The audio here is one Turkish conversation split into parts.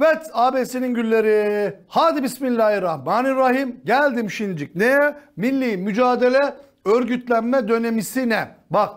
Evet ABS'nin gülleri. Hadi Bismillahirrahmanirrahim. Geldim şincik. Ne? Milli mücadele örgütlenme dönemisi ne? Bak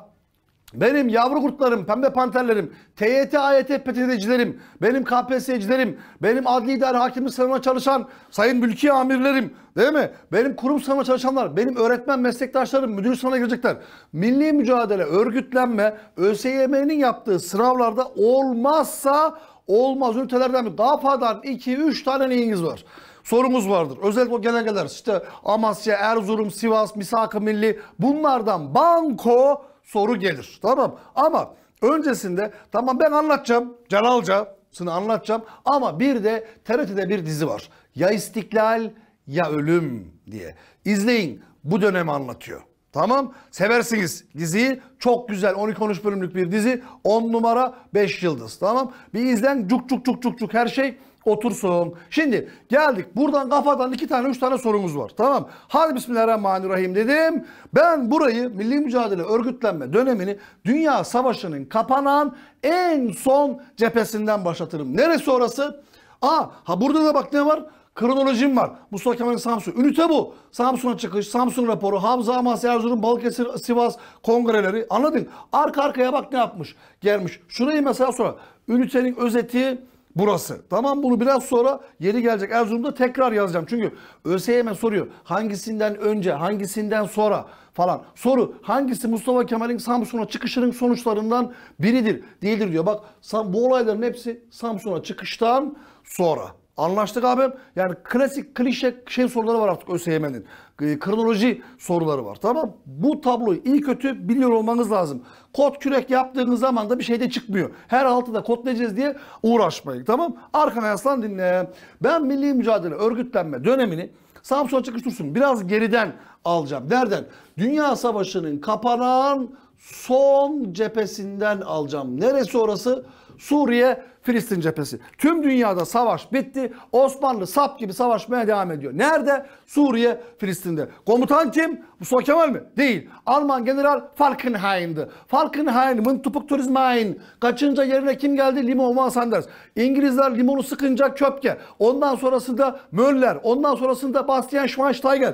benim yavru kurtlarım, pembe panterlerim, TYT, AYT PTT'cilerim, benim KPSS'cilerim, benim adli idare hakimi sınavına çalışan sayın mülki amirlerim, değil mi? Benim kurum sınavına çalışanlar, benim öğretmen meslektaşlarım, müdür sınavına girecekler. Milli mücadele, örgütlenme, ÖSYM'nin yaptığı sınavlarda olmazsa olmaz ünitelerden mi? Daha fazla 2-3 tane neyiniz var? sorumuz vardır. Özellikle o genelgeler işte Amasya, Erzurum, Sivas, Misak-ı Milli bunlardan banko soru gelir. Tamam ama öncesinde tamam ben anlatacağım Celalca'sını anlatacağım ama bir de TRT'de bir dizi var. Ya İstiklal ya Ölüm diye. İzleyin bu dönemi anlatıyor. Tamam seversiniz diziyi. Çok güzel 12-13 bölümlük bir dizi. 10 numara 5 yıldız. Tamam bir izlen cuk cuk cuk cuk cuk her şey otursun. Şimdi geldik buradan kafadan iki tane üç tane sorumuz var. Tamam. Hadi Bismillahirrahmanirrahim dedim. Ben burayı milli mücadele örgütlenme dönemini dünya savaşının kapanan en son cephesinden başlatırım. Neresi orası? Aa ha burada da bak ne var? Kronolojim var. Mustafa Kemal'in Samsun. Ünite bu. Samsun'a çıkış, Samsun raporu, Hamza Amasya Erzurum, Balıkesir, Sivas kongreleri. Anladın? Arka arkaya bak ne yapmış. Gelmiş. Şurayı mesela sonra. Ünitenin özeti burası. Tamam bunu biraz sonra yeri gelecek Erzurum'da tekrar yazacağım. Çünkü ÖSYM soruyor hangisinden önce hangisinden sonra falan. Soru hangisi Mustafa Kemal'in Samsun'a çıkışının sonuçlarından biridir değildir diyor. Bak bu olayların hepsi Samsun'a çıkıştan sonra. Anlaştık abim. Yani klasik klişe şey soruları var artık ÖSYM'nin. Ee, kronoloji soruları var. Tamam. Bu tabloyu iyi kötü biliyor olmanız lazım. Kod kürek yaptığınız zaman da bir şey de çıkmıyor. Her altıda kodlayacağız diye uğraşmayın. Tamam. Arkana yaslan dinle. Ben milli mücadele örgütlenme dönemini Samsun açık dursun biraz geriden alacağım. Nereden? Dünya Savaşı'nın kapanan son cephesinden alacağım. Neresi orası? Suriye, Filistin cephesi. Tüm dünyada savaş bitti. Osmanlı sap gibi savaşmaya devam ediyor. Nerede? Suriye, Filistin'de. Komutan kim? Mustafa Kemal mi? Değil. Alman General Falkenhayn'dı. Falkenhayn, Mıntıpık Turizm Hayn. Kaçınca yerine kim geldi? Limon Sanders. İngilizler limonu sıkınca Köpke. Ondan sonrasında Möller. Ondan sonrasında Bastian Schweinsteiger.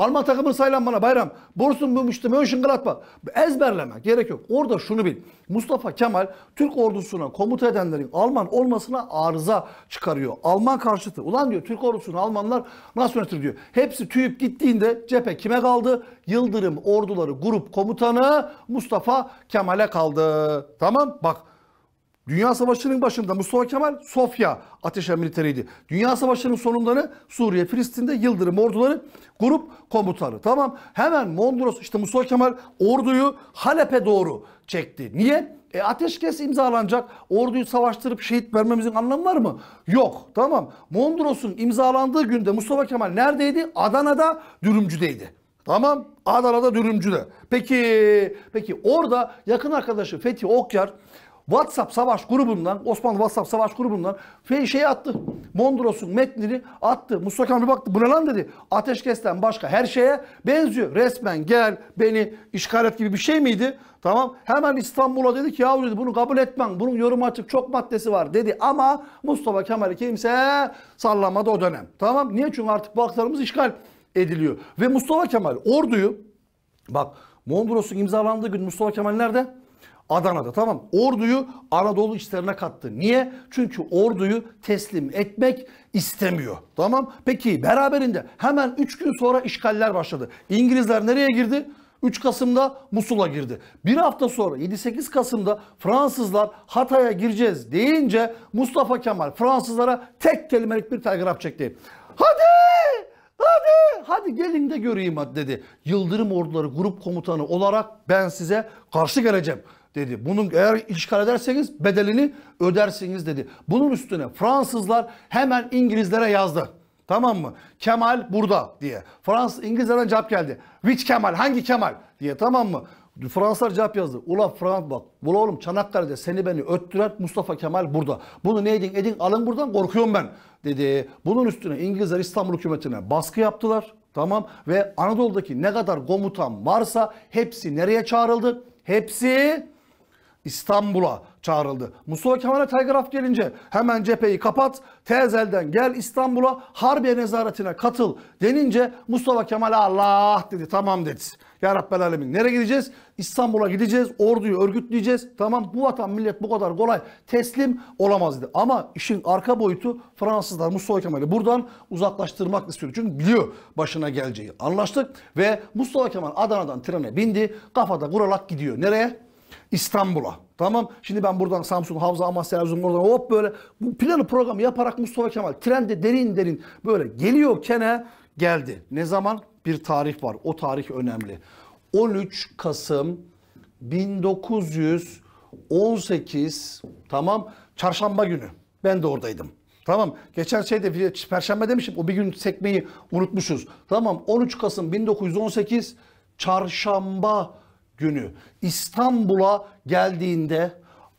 Alman takımını saylan bana bayram. bu Borussun Mönch'te Mönchengladbach. Ezberlemek gerek yok. Orada şunu bil. Mustafa Kemal Türk ordusuna komuta edenlerin Alman olmasına arıza çıkarıyor. Alman karşıtı. Ulan diyor Türk ordusunu Almanlar nasıl yönetir diyor. Hepsi tüyüp gittiğinde cephe kime kaldı? Yıldırım orduları grup komutanı Mustafa Kemal'e kaldı. Tamam bak Dünya Savaşı'nın başında Mustafa Kemal Sofya ateşe militeriydi. Dünya Savaşı'nın sonundanı Suriye, Filistin'de Yıldırım orduları grup komutanı. Tamam hemen Mondros işte Mustafa Kemal orduyu Halep'e doğru çekti. Niye? E ateşkes imzalanacak. Orduyu savaştırıp şehit vermemizin anlamı var mı? Yok. Tamam. Mondros'un imzalandığı günde Mustafa Kemal neredeydi? Adana'da dürümcüdeydi. Tamam. Adana'da dürümcüde. Peki peki orada yakın arkadaşı Fethi Okyar WhatsApp savaş grubundan, Osmanlı WhatsApp savaş grubundan şey attı. Mondros'un metnini attı. Mustafa Kemal bir baktı. Bu ne lan dedi. Ateşkesten başka her şeye benziyor. Resmen gel beni işgal et gibi bir şey miydi? Tamam. Hemen İstanbul'a dedi ki yahu dedi bunu kabul etmem. Bunun yorum açık çok maddesi var dedi. Ama Mustafa Kemal'i kimse sallamadı o dönem. Tamam. Niye? Çünkü artık bu haklarımız işgal ediliyor. Ve Mustafa Kemal orduyu bak Mondros'un imzalandığı gün Mustafa Kemal nerede? Adana'da tamam orduyu Anadolu işlerine kattı. Niye? Çünkü orduyu teslim etmek istemiyor. Tamam peki beraberinde hemen 3 gün sonra işgaller başladı. İngilizler nereye girdi? 3 Kasım'da Musul'a girdi. Bir hafta sonra 7-8 Kasım'da Fransızlar Hatay'a gireceğiz deyince Mustafa Kemal Fransızlara tek kelimelik bir telgraf çekti. Hadi! Hadi! Hadi gelin de göreyim dedi. Yıldırım Orduları Grup Komutanı olarak ben size karşı geleceğim dedi. Bunun eğer işgal ederseniz bedelini ödersiniz dedi. Bunun üstüne Fransızlar hemen İngilizlere yazdı. Tamam mı? Kemal burada diye. Fransız İngilizlerden cevap geldi. Which Kemal? Hangi Kemal? diye tamam mı? Fransızlar cevap yazdı. Ula Frans bak. Ula oğlum Çanakkale'de seni beni öttüren Mustafa Kemal burada. Bunu ne edin edin alın buradan korkuyorum ben dedi. Bunun üstüne İngilizler İstanbul hükümetine baskı yaptılar. Tamam ve Anadolu'daki ne kadar komutan varsa hepsi nereye çağrıldı? Hepsi İstanbul'a çağrıldı. Mustafa Kemal'e telgraf gelince hemen cepheyi kapat, Tezel'den gel İstanbul'a Harbiye Nezaretine katıl denince Mustafa Kemal Allah dedi tamam dedi. Ya Rabbel Alemin nereye gideceğiz? İstanbul'a gideceğiz, orduyu örgütleyeceğiz. Tamam bu vatan millet bu kadar kolay teslim olamaz dedi. Ama işin arka boyutu Fransızlar Mustafa Kemal'i buradan uzaklaştırmak istiyor Çünkü biliyor başına geleceği. Anlaştık ve Mustafa Kemal Adana'dan trene bindi. Kafada kuralak gidiyor. Nereye? İstanbul'a. Tamam. Şimdi ben buradan Samsun, Havza, Amasya, Erzurum oradan hop böyle bu planı programı yaparak Mustafa Kemal trende derin derin böyle geliyor kene geldi. Ne zaman? Bir tarih var. O tarih önemli. 13 Kasım 1918 tamam çarşamba günü. Ben de oradaydım. Tamam. Geçen şeyde perşembe demişim. O bir gün sekmeyi unutmuşuz. Tamam. 13 Kasım 1918 çarşamba günü İstanbul'a geldiğinde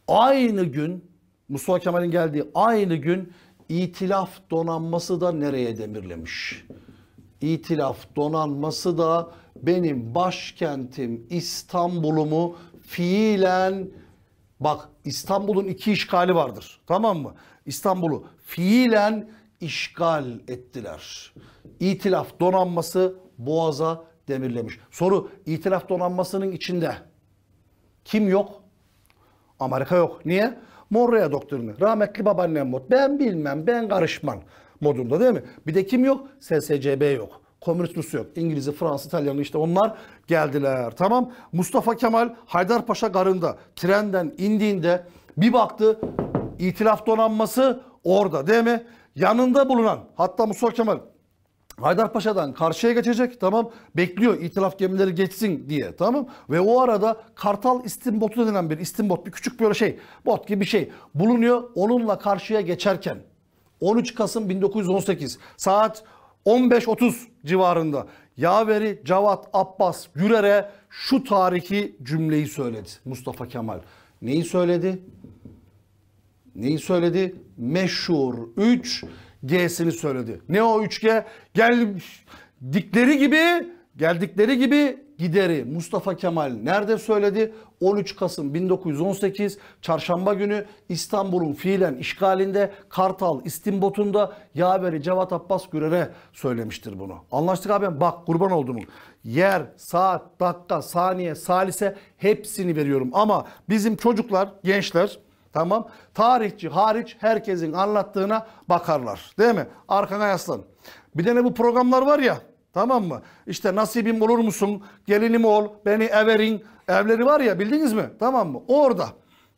aynı gün Mustafa Kemal'in geldiği aynı gün İtilaf donanması da nereye demirlemiş? İtilaf donanması da benim başkentim İstanbul'umu fiilen bak İstanbul'un iki işgali vardır tamam mı? İstanbul'u fiilen işgal ettiler. İtilaf donanması Boğaz'a demirlemiş. Soru itilaf donanmasının içinde kim yok? Amerika yok. Niye? Monroe doktrini. Rahmetli babaannem mod. Ben bilmem, ben karışman modunda değil mi? Bir de kim yok? SSCB yok. Komünist Rus yok. İngiliz'i, Fransız, İtalyanı işte onlar geldiler. Tamam. Mustafa Kemal Haydarpaşa garında trenden indiğinde bir baktı itilaf donanması orada değil mi? Yanında bulunan hatta Mustafa Kemal Haydarpaşa'dan karşıya geçecek tamam bekliyor itilaf gemileri geçsin diye tamam ve o arada Kartal istimbotu denen bir istimbot bir küçük böyle şey bot gibi bir şey bulunuyor onunla karşıya geçerken 13 Kasım 1918 saat 15.30 civarında Yaveri Cavat Abbas Yürer'e şu tarihi cümleyi söyledi Mustafa Kemal. Neyi söyledi? Neyi söyledi? Meşhur 3 G'sini söyledi. Ne o 3G? Geldikleri gibi, geldikleri gibi gideri Mustafa Kemal nerede söyledi? 13 Kasım 1918 çarşamba günü İstanbul'un fiilen işgalinde Kartal İstinbot'unda yaveri Cevat Abbas Gürer'e söylemiştir bunu. Anlaştık abi bak kurban olduğumu. Yer, saat, dakika, saniye, salise hepsini veriyorum ama bizim çocuklar, gençler Tamam. Tarihçi hariç herkesin anlattığına bakarlar. Değil mi? Arkana yaslan. Bir de ne bu programlar var ya. Tamam mı? İşte nasibim olur musun? Gelinim ol. Beni everin. Evleri var ya bildiniz mi? Tamam mı? Orada.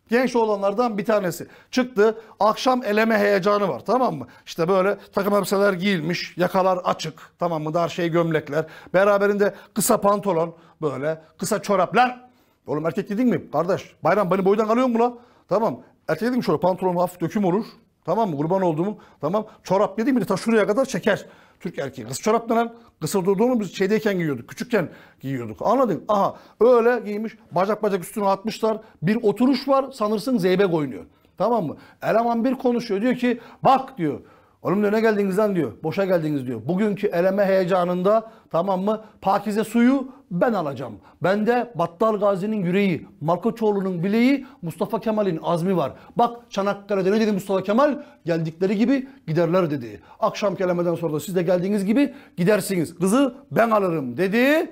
Genç olanlardan bir tanesi. Çıktı. Akşam eleme heyecanı var. Tamam mı? İşte böyle takım elbiseler giyilmiş. Yakalar açık. Tamam mı? Dar şey gömlekler. Beraberinde kısa pantolon. Böyle kısa çoraplar. Oğlum erkek dedin mi? Kardeş bayram beni boydan alıyor mu la? Tamam. Ertesi gün şöyle pantolonum hafif döküm olur. Tamam mı? Kurban olduğumu. Tamam. Çorap dediğim gibi ta şuraya kadar çeker. Türk erkeği. kısa çorap denen kısır durduğunu biz şeydeyken giyiyorduk. Küçükken giyiyorduk. Anladın? Aha öyle giymiş. Bacak bacak üstüne atmışlar. Bir oturuş var sanırsın zeybek oynuyor. Tamam mı? Eleman bir konuşuyor. Diyor ki bak diyor. Oğlum ne geldiniz lan diyor. Boşa geldiniz diyor. Bugünkü eleme heyecanında tamam mı? Pakize suyu ben alacağım. Bende Battal Gazi'nin yüreği, Malkoçoğlu'nun bileği, Mustafa Kemal'in azmi var. Bak Çanakkale'de ne dedi Mustafa Kemal? Geldikleri gibi giderler dedi. Akşam kelemeden sonra da siz de geldiğiniz gibi gidersiniz. Kızı ben alırım dedi.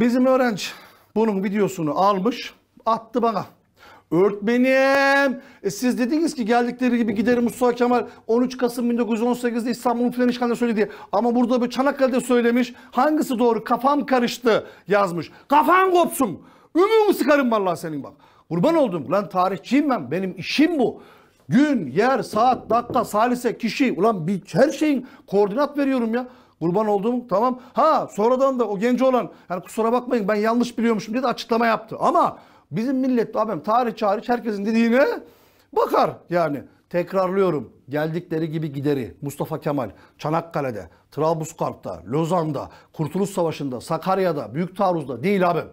Bizim öğrenci bunun videosunu almış, attı bana. Öğretmenim e siz dediniz ki geldikleri gibi giderim Mustafa Kemal 13 Kasım 1918'de İstanbul'un filan işgalinden söyledi Ama burada böyle Çanakkale'de söylemiş. Hangisi doğru kafam karıştı yazmış. Kafan kopsun. Ümüğünü sıkarım vallahi senin bak. Kurban oldum. Lan tarihçiyim ben. Benim işim bu. Gün, yer, saat, dakika, salise, kişi. Ulan bir, her şeyin koordinat veriyorum ya. Kurban oldum tamam. Ha sonradan da o genci olan yani kusura bakmayın ben yanlış biliyormuşum diye de açıklama yaptı. Ama Bizim millet abim tarih hariç herkesin dediğine bakar yani. Tekrarlıyorum. Geldikleri gibi gideri. Mustafa Kemal, Çanakkale'de, Trabluskarp'ta, Lozan'da, Kurtuluş Savaşı'nda, Sakarya'da, Büyük Taarruz'da değil abim.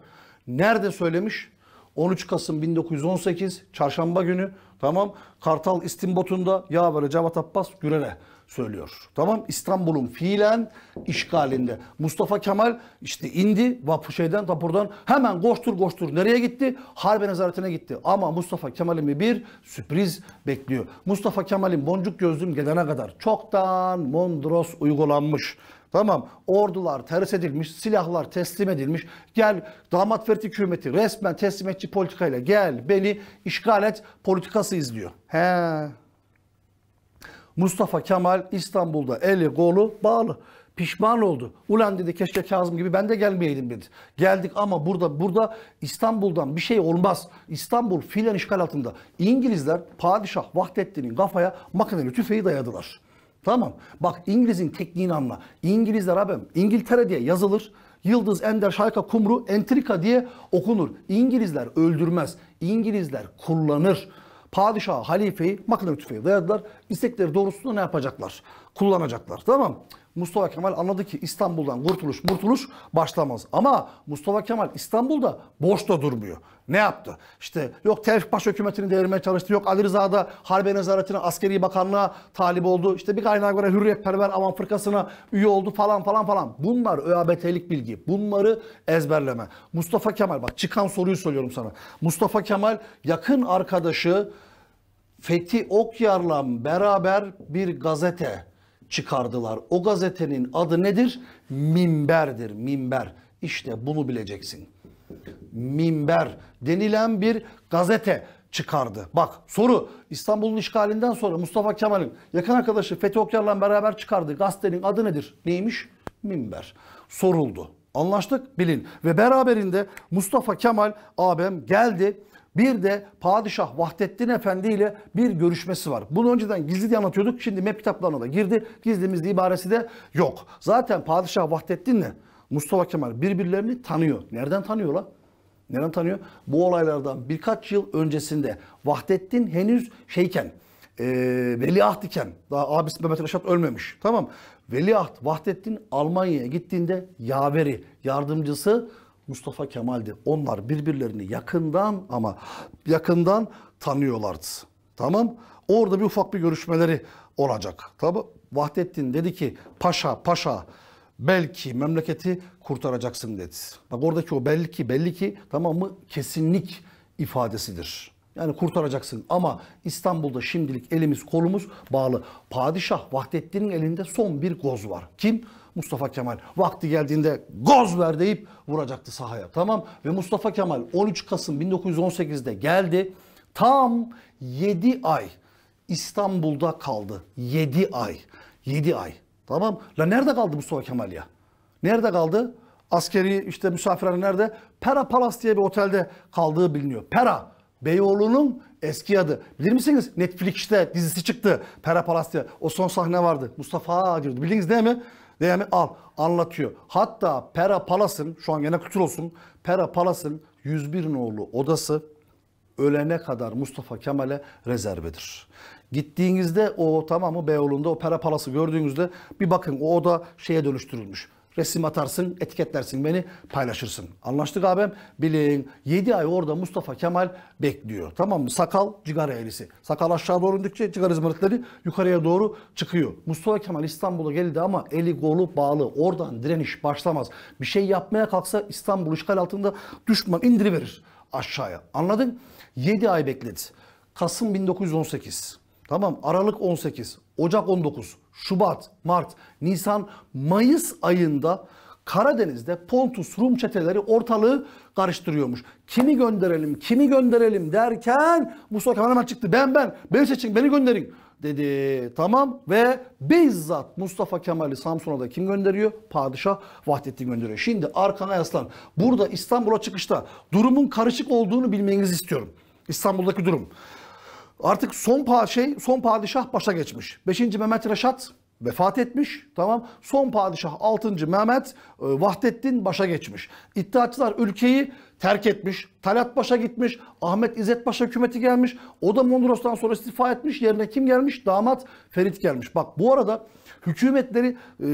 Nerede söylemiş? 13 Kasım 1918 Çarşamba günü tamam Kartal İstimbotu'nda ya böyle Cevat Abbas Güren'e söylüyor. Tamam İstanbul'un fiilen işgalinde. Mustafa Kemal işte indi vapur şeyden tapurdan hemen koştur koştur nereye gitti? Harbe nezaretine gitti. Ama Mustafa Kemal'imi bir sürpriz bekliyor. Mustafa Kemal'in boncuk gözlüm gelene kadar çoktan Mondros uygulanmış. Tamam ordular terhis edilmiş, silahlar teslim edilmiş. Gel damat ferit hükümeti resmen teslimetçi politikayla gel beni işgal et politikası izliyor. He Mustafa Kemal İstanbul'da eli kolu bağlı. Pişman oldu. Ulan dedi keşke Kazım gibi ben de gelmeyeydim dedi. Geldik ama burada burada İstanbul'dan bir şey olmaz. İstanbul filan işgal altında. İngilizler padişah Vahdettin'in kafaya makineli tüfeği dayadılar. Tamam. Bak İngiliz'in tekniğini anla. İngilizler abim İngiltere diye yazılır. Yıldız, Ender, Şayka, Kumru, Entrika diye okunur. İngilizler öldürmez. İngilizler kullanır. Padişah, halifeyi makine tüfeği dayadılar. İstekleri doğrultusunda ne yapacaklar? Kullanacaklar. Tamam Mustafa Kemal anladı ki İstanbul'dan kurtuluş kurtuluş başlamaz. Ama Mustafa Kemal İstanbul'da boş da durmuyor. Ne yaptı? İşte yok Tevfik Paşa hükümetini devirmeye çalıştı. Yok Ali Rıza'da Harbe Nezaretine, Askeri Bakanlığa talip oldu. İşte bir kaynağa göre Perver Aman Fırkası'na üye oldu falan falan falan. Bunlar ÖABT'lik bilgi. Bunları ezberleme. Mustafa Kemal bak çıkan soruyu söylüyorum sana. Mustafa Kemal yakın arkadaşı Fethi Okyar'la beraber bir gazete çıkardılar. O gazetenin adı nedir? Minberdir, minber. İşte bunu bileceksin. Minber denilen bir gazete çıkardı. Bak soru İstanbul'un işgalinden sonra Mustafa Kemal'in yakın arkadaşı Fethi Okyar'la beraber çıkardığı gazetenin adı nedir? Neymiş? Minber. Soruldu. Anlaştık bilin. Ve beraberinde Mustafa Kemal abim geldi bir de Padişah Vahdettin Efendi ile bir görüşmesi var. Bunu önceden gizli diye anlatıyorduk. Şimdi MEP kitaplarına da girdi. Gizlimizli ibaresi de yok. Zaten Padişah Vahdettin'le Mustafa Kemal birbirlerini tanıyor. Nereden tanıyorlar? Neden tanıyor? Bu olaylardan birkaç yıl öncesinde Vahdettin henüz şeyken, e, veliaht iken, daha abisi Mehmet Reşat ölmemiş. Tamam. Veliaht Vahdettin Almanya'ya gittiğinde yaveri, yardımcısı Mustafa Kemal'di. Onlar birbirlerini yakından ama yakından tanıyorlardı. Tamam. Orada bir ufak bir görüşmeleri olacak. Tabi Vahdettin dedi ki paşa paşa belki memleketi kurtaracaksın dedi. Bak oradaki o belki belli ki tamam mı kesinlik ifadesidir. Yani kurtaracaksın ama İstanbul'da şimdilik elimiz kolumuz bağlı. Padişah Vahdettin'in elinde son bir goz var. Kim? Mustafa Kemal vakti geldiğinde goz ver deyip vuracaktı sahaya. Tamam ve Mustafa Kemal 13 Kasım 1918'de geldi. Tam 7 ay İstanbul'da kaldı. 7 ay. 7 ay. Tamam. La nerede kaldı Mustafa Kemal ya? Nerede kaldı? Askeri işte misafirhane nerede? Pera Palace diye bir otelde kaldığı biliniyor. Pera. Beyoğlu'nun eski adı. Bilir misiniz? Netflix'te dizisi çıktı. Pera Palace diye. O son sahne vardı. Mustafa diyordu Bildiniz değil mi? Ve yani al anlatıyor. Hatta Pera Palas'ın şu an yine kutur olsun. Pera Palas'ın 101 nolu odası ölene kadar Mustafa Kemal'e rezervedir. Gittiğinizde o tamamı Beyoğlu'nda o Pera Palas'ı gördüğünüzde bir bakın o oda şeye dönüştürülmüş. Resim atarsın, etiketlersin beni, paylaşırsın. Anlaştık abim. Bilin 7 ay orada Mustafa Kemal bekliyor. Tamam mı? Sakal cigara eğrisi. Sakal aşağı doğru indikçe cigara izmaritleri yukarıya doğru çıkıyor. Mustafa Kemal İstanbul'a geldi ama eli kolu bağlı. Oradan direniş başlamaz. Bir şey yapmaya kalksa İstanbul işgal altında düşman indiriverir aşağıya. Anladın? 7 ay bekledi. Kasım 1918. Tamam Aralık 18. Ocak 19, Şubat, Mart, Nisan, Mayıs ayında Karadeniz'de Pontus Rum çeteleri ortalığı karıştırıyormuş. Kimi gönderelim, kimi gönderelim derken Mustafa Kemal hemen çıktı. Ben ben, beni seçin, beni gönderin dedi. Tamam ve bizzat Mustafa Kemal'i Samsun'a da kim gönderiyor? Padişah Vahdettin gönderiyor. Şimdi arkana yaslan. Burada İstanbul'a çıkışta durumun karışık olduğunu bilmenizi istiyorum. İstanbul'daki durum. Artık son pa şey son padişah başa geçmiş. 5. Mehmet Reşat vefat etmiş. Tamam. Son padişah 6. Mehmet e, Vahdettin başa geçmiş. İttihatçılar ülkeyi terk etmiş. Talat Paşa gitmiş. Ahmet İzzet Paşa hükümeti gelmiş. O da Mondros'tan sonra istifa etmiş. Yerine kim gelmiş? Damat Ferit gelmiş. Bak bu arada hükümetleri e,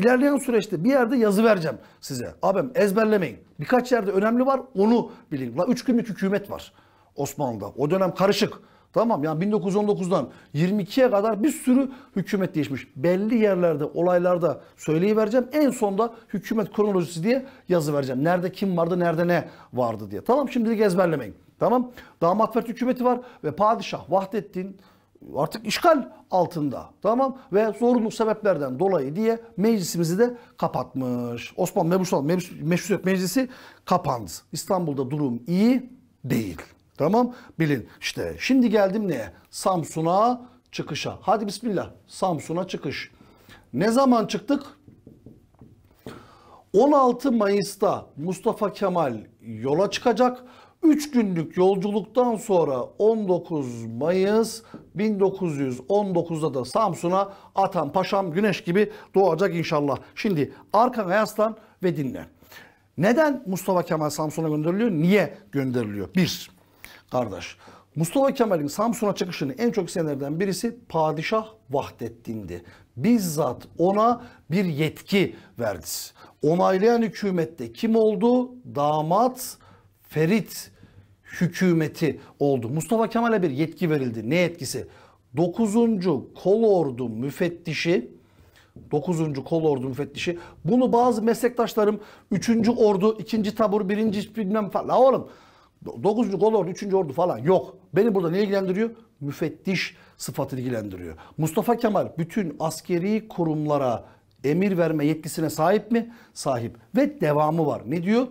ilerleyen süreçte bir yerde yazı vereceğim size. Abim ezberlemeyin. Birkaç yerde önemli var onu bilin. La 3 günlük hükümet var Osmanlı'da. O dönem karışık. Tamam yani 1919'dan 22'ye kadar bir sürü hükümet değişmiş. Belli yerlerde, olaylarda söyleyivereceğim. En sonda hükümet kronolojisi diye yazı vereceğim. Nerede kim vardı, nerede ne vardı diye. Tamam şimdilik ezberlemeyin. Tamam. Damat Fert hükümeti var ve padişah Vahdettin artık işgal altında. Tamam ve zorunlu sebeplerden dolayı diye meclisimizi de kapatmış. Osmanlı Mebusan Meşrutiyet Meclisi kapandı. İstanbul'da durum iyi değil. Tamam bilin işte şimdi geldim neye? Samsun'a çıkışa. Hadi bismillah Samsun'a çıkış. Ne zaman çıktık? 16 Mayıs'ta Mustafa Kemal yola çıkacak. 3 günlük yolculuktan sonra 19 Mayıs 1919'da da Samsun'a atan paşam güneş gibi doğacak inşallah. Şimdi arkana yaslan ve dinle. Neden Mustafa Kemal Samsun'a gönderiliyor? Niye gönderiliyor? Bir, kardeş. Mustafa Kemal'in Samsun'a çıkışını en çok senelerden birisi Padişah Vahdettin'di. Bizzat ona bir yetki verdi. Onaylayan hükümette kim oldu? Damat Ferit hükümeti oldu. Mustafa Kemal'e bir yetki verildi. Ne yetkisi? 9. Kolordu müfettişi 9. Kolordu müfettişi. Bunu bazı meslektaşlarım 3. Ordu, 2. Tabur, 1. bilmem falan. La oğlum Dokuzuncu kolordu, üçüncü ordu falan yok. Beni burada ne ilgilendiriyor? Müfettiş sıfatı ilgilendiriyor. Mustafa Kemal bütün askeri kurumlara emir verme yetkisine sahip mi? Sahip. Ve devamı var. Ne diyor?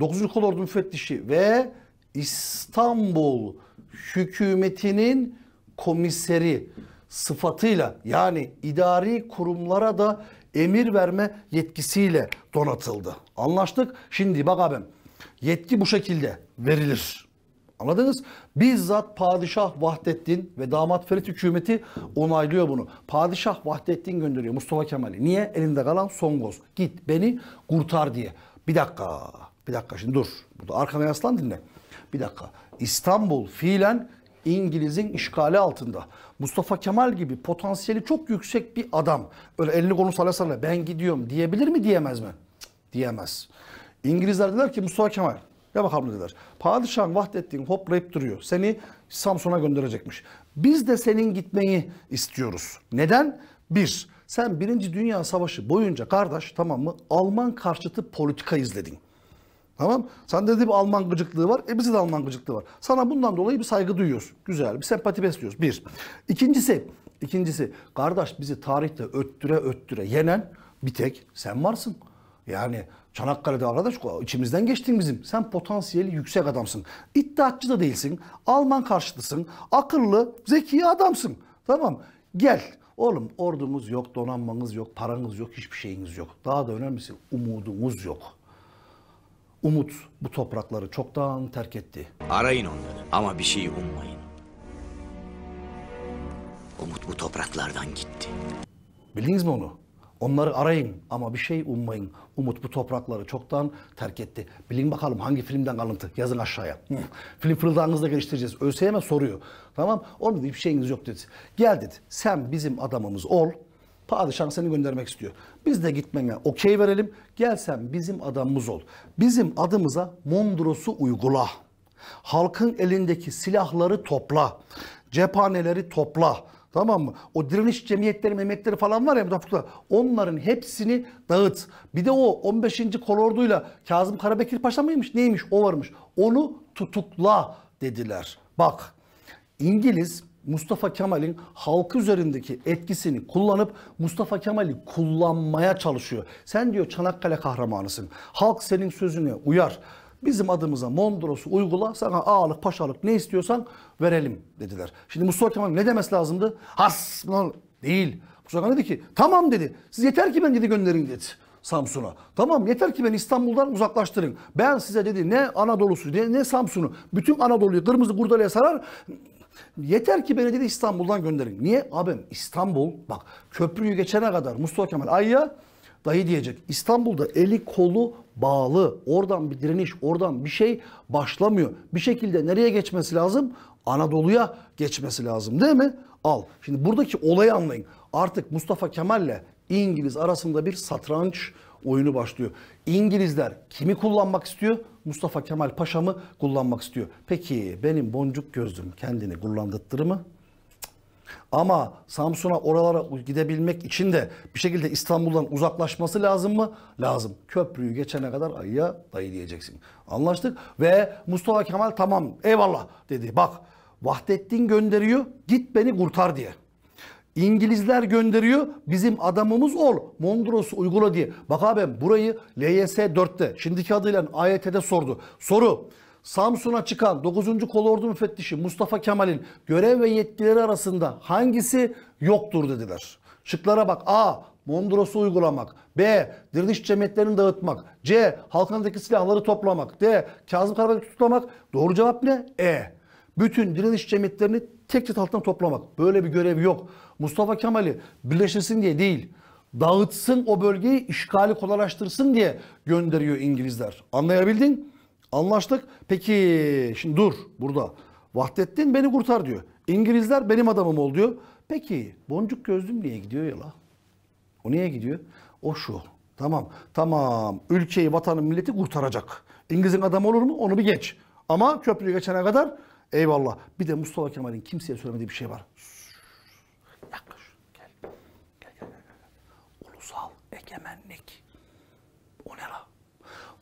Dokuzuncu kolordu müfettişi ve İstanbul hükümetinin komiseri sıfatıyla yani idari kurumlara da emir verme yetkisiyle donatıldı. Anlaştık. Şimdi bak abim yetki bu şekilde verilir. Anladınız? Bizzat Padişah Vahdettin ve damat Ferit hükümeti onaylıyor bunu. Padişah Vahdettin gönderiyor Mustafa Kemal'i. Niye? Elinde kalan Songoz. Git beni kurtar diye. Bir dakika. Bir dakika şimdi dur. Burada arkana yaslan dinle. Bir dakika. İstanbul fiilen İngiliz'in işgali altında. Mustafa Kemal gibi potansiyeli çok yüksek bir adam. Öyle elini konu sala sala ben gidiyorum diyebilir mi diyemez mi? Cık, diyemez. İngilizler dediler ki Mustafa Kemal ya bakalım ne dediler. Padişahın Vahdettin hoplayıp duruyor. Seni Samsun'a gönderecekmiş. Biz de senin gitmeyi istiyoruz. Neden? Bir, sen Birinci Dünya Savaşı boyunca kardeş tamam mı Alman karşıtı politika izledin. Tamam Sen dedi bir Alman gıcıklığı var. E bize de Alman gıcıklığı var. Sana bundan dolayı bir saygı duyuyoruz. Güzel bir sempati besliyoruz. Bir. İkincisi, ikincisi kardeş bizi tarihte öttüre öttüre yenen bir tek sen varsın. Yani Çanakkale'de arkadaş içimizden geçtin bizim. Sen potansiyeli yüksek adamsın. İddiatçı da değilsin. Alman karşıtısın, Akıllı, zeki adamsın. Tamam gel. Oğlum ordumuz yok, donanmanız yok, paranız yok, hiçbir şeyiniz yok. Daha da önemlisi umudumuz yok. Umut bu toprakları çoktan terk etti. Arayın onları ama bir şey ummayın. Umut bu topraklardan gitti. Bildiniz mi onu? Onları arayın ama bir şey ummayın. Umut bu toprakları çoktan terk etti. Bilin bakalım hangi filmden alıntı yazın aşağıya. Film Film fırıldağınızda geliştireceğiz. ÖSYM soruyor. Tamam onun dedi bir şeyiniz yok dedi. Gel dedi sen bizim adamımız ol. Padişah seni göndermek istiyor. Biz de gitmene okey verelim. Gelsen bizim adamımız ol. Bizim adımıza Mondros'u uygula. Halkın elindeki silahları topla. Cephaneleri topla Tamam mı? O direniş cemiyetleri, memetleri falan var ya mutafıklar. Onların hepsini dağıt. Bir de o 15. kolorduyla Kazım Karabekir Paşa mıymış? Neymiş? O varmış. Onu tutukla dediler. Bak İngiliz Mustafa Kemal'in halkı üzerindeki etkisini kullanıp Mustafa Kemal'i kullanmaya çalışıyor. Sen diyor Çanakkale kahramanısın. Halk senin sözüne uyar. Bizim adımıza Mondros'u uygula. Sana ağalık, paşalık ne istiyorsan verelim dediler. Şimdi Mustafa Kemal ne demesi lazımdı? Has değil. Mustafa Kemal dedi ki tamam dedi. Siz yeter ki ben dedi gönderin dedi. Samsun'a. Tamam yeter ki ben İstanbul'dan uzaklaştırın. Ben size dedi ne Anadolu'su ne, ne Samsun'u bütün Anadolu'yu kırmızı kurdalaya sarar Yeter ki beni dedi İstanbul'dan gönderin. Niye? Abim İstanbul bak köprüyü geçene kadar Mustafa Kemal Ayya dayı diyecek. İstanbul'da eli kolu bağlı. Oradan bir direniş, oradan bir şey başlamıyor. Bir şekilde nereye geçmesi lazım? Anadolu'ya geçmesi lazım değil mi? Al. Şimdi buradaki olayı anlayın. Artık Mustafa Kemal'le İngiliz arasında bir satranç oyunu başlıyor. İngilizler kimi kullanmak istiyor? Mustafa Kemal Paşa'mı kullanmak istiyor. Peki benim boncuk gözlüm kendini gurlandırır mı? Ama Samsun'a oralara gidebilmek için de bir şekilde İstanbul'dan uzaklaşması lazım mı? Lazım. Köprüyü geçene kadar ayıya dayı diyeceksin. Anlaştık ve Mustafa Kemal tamam eyvallah dedi. Bak Vahdettin gönderiyor git beni kurtar diye. İngilizler gönderiyor bizim adamımız ol Mondros'u uygula diye. Bak abim burayı LYS 4'te şimdiki adıyla AYT'de sordu. Soru Samsun'a çıkan 9. Kolordu Müfettişi Mustafa Kemal'in görev ve yetkileri arasında hangisi yoktur dediler. Şıklara bak. A. Mondros'u uygulamak. B. Diriliş cemiyetlerini dağıtmak. C. Halkandaki silahları toplamak. D. Kazım Karabek'i tutlamak. Doğru cevap ne? E. Bütün diriliş cemiyetlerini tek çatı altına toplamak. Böyle bir görev yok. Mustafa Kemal'i birleşirsin diye değil dağıtsın o bölgeyi işgali kolaylaştırsın diye gönderiyor İngilizler. Anlayabildin? Anlaştık. Peki şimdi dur burada. Vahdettin beni kurtar diyor. İngilizler benim adamım ol diyor. Peki boncuk gözlüm niye gidiyor ya O niye gidiyor? O şu. Tamam. Tamam. Ülkeyi, vatanı, milleti kurtaracak. İngiliz'in adamı olur mu? Onu bir geç. Ama köprüyü geçene kadar eyvallah. Bir de Mustafa Kemal'in kimseye söylemediği bir şey var.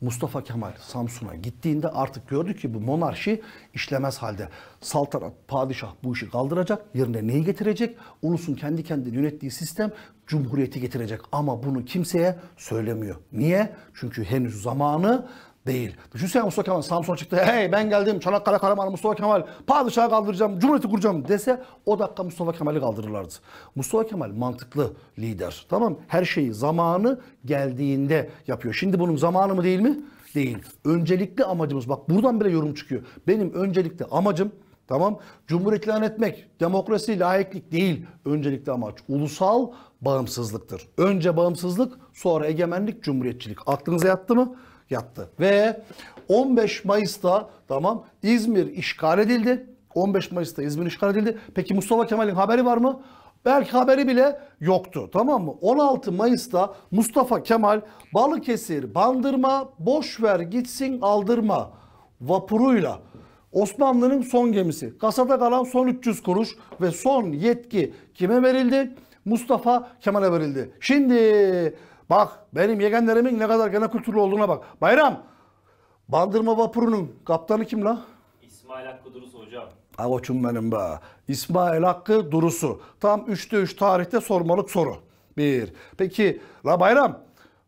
Mustafa Kemal Samsun'a gittiğinde artık gördü ki bu monarşi işlemez halde. Saltanat, padişah bu işi kaldıracak. Yerine neyi getirecek? Ulusun kendi kendini yönettiği sistem cumhuriyeti getirecek. Ama bunu kimseye söylemiyor. Niye? Çünkü henüz zamanı değil. Düşünsene Mustafa Kemal Samsun çıktı. Hey ben geldim Çanakkale Karaman Mustafa Kemal padişahı kaldıracağım, cumhuriyeti kuracağım dese o dakika Mustafa Kemal'i kaldırırlardı. Mustafa Kemal mantıklı lider. Tamam her şeyi zamanı geldiğinde yapıyor. Şimdi bunun zamanı mı değil mi? Değil. Öncelikli amacımız bak buradan bile yorum çıkıyor. Benim öncelikli amacım Tamam. Cumhuriyet ilan etmek, demokrasi, layıklık değil. Öncelikli amaç ulusal bağımsızlıktır. Önce bağımsızlık, sonra egemenlik, cumhuriyetçilik. Aklınıza yattı mı? yattı. Ve 15 Mayıs'ta tamam İzmir işgal edildi. 15 Mayıs'ta İzmir işgal edildi. Peki Mustafa Kemal'in haberi var mı? Belki haberi bile yoktu tamam mı? 16 Mayıs'ta Mustafa Kemal Balıkesir bandırma boş ver gitsin aldırma vapuruyla Osmanlı'nın son gemisi kasada kalan son 300 kuruş ve son yetki kime verildi? Mustafa Kemal'e verildi. Şimdi Bak benim yegenlerimin ne kadar gene kültürlü olduğuna bak. Bayram. Bandırma vapurunun kaptanı kim la? İsmail Hakkı Durusu hocam. Avuçum benim be. İsmail Hakkı Durusu. Tam 3'te 3 tarihte sormalık soru. Bir. Peki la Bayram.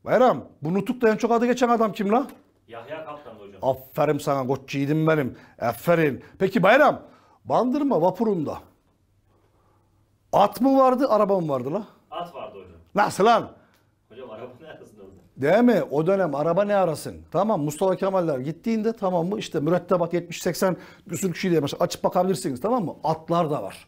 Bayram bu nutukta en çok adı geçen adam kim la? Yahya Kaptan hocam. Aferin sana koç yiğidim benim. Aferin. Peki Bayram. Bandırma vapurunda. At mı vardı araba mı vardı la? At vardı hocam. Nasıl lan? Değil mi? O dönem araba ne arasın? Tamam Mustafa Kemaller gittiğinde tamam mı? İşte mürettebat 70-80 küsür kişiyle açıp bakabilirsiniz tamam mı? Atlar da var.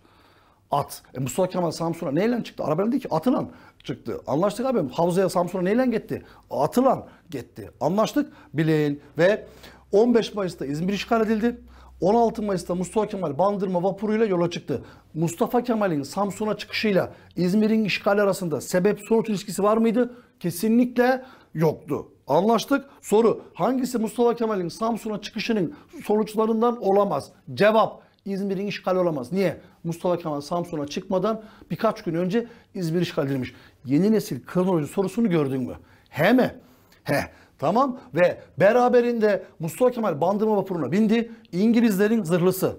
At. E Mustafa Kemal Samsun'a neyle çıktı? Arabayla değil ki atılan çıktı. Anlaştık abi. Havza'ya Samsun'a neyle gitti? Atılan gitti. Anlaştık. Bileğin ve 15 Mayıs'ta İzmir işgal edildi. 16 Mayıs'ta Mustafa Kemal Bandırma vapuruyla yola çıktı. Mustafa Kemal'in Samsun'a çıkışıyla İzmir'in işgali arasında sebep sonuç ilişkisi var mıydı? kesinlikle yoktu. Anlaştık. Soru hangisi Mustafa Kemal'in Samsun'a çıkışının sonuçlarından olamaz? Cevap İzmir'in işgali olamaz. Niye? Mustafa Kemal Samsun'a çıkmadan birkaç gün önce İzmir işgal edilmiş. Yeni nesil kronoloji sorusunu gördün mü? He mi? He. Tamam ve beraberinde Mustafa Kemal bandırma vapuruna bindi. İngilizlerin zırhlısı.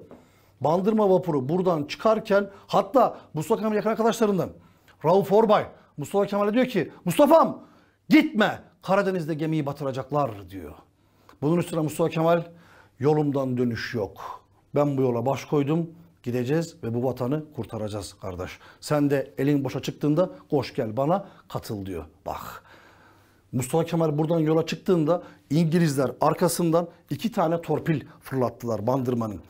Bandırma vapuru buradan çıkarken hatta Mustafa Kemal yakın arkadaşlarından Rauf Orbay, Mustafa Kemal'e diyor ki Mustafa'm gitme Karadeniz'de gemiyi batıracaklar diyor. Bunun üstüne Mustafa Kemal yolumdan dönüş yok. Ben bu yola baş koydum gideceğiz ve bu vatanı kurtaracağız kardeş. Sen de elin boşa çıktığında koş gel bana katıl diyor. Bak Mustafa Kemal buradan yola çıktığında İngilizler arkasından iki tane torpil fırlattılar Bandırma'nın.